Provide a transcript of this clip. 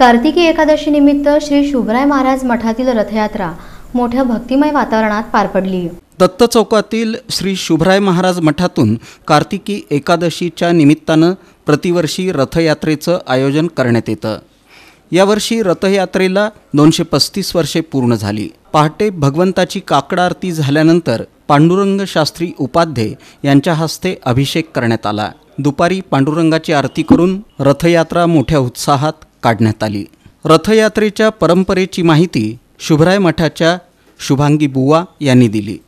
कार्तिकी एकादशी निमित्त श्री शुभराय महाराज मठातील रथयात्रा मोठ्या भक्तिमय वातावरणात पार पडली दत्त चौकातील श्री शुभराय महाराज मठातून कार्तिकी एकादशीच्या निमित्तानं प्रतिवर्षी रथयात्रेचं आयोजन करण्यात येतं यावर्षी रथयात्रेला दोनशे पस्तीस वर्षे पूर्ण झाली पहाटे भगवंताची काकडा आरती झाल्यानंतर पांडुरंग शास्त्री उपाध्ये यांच्या हस्ते अभिषेक करण्यात आला दुपारी पांडुरंगाची आरती करून रथयात्रा मोठ्या उत्साहात काढण्यात आली रथयात्रेच्या परंपरेची माहिती शुभराय मठाच्या शुभांगी बुवा यांनी दिली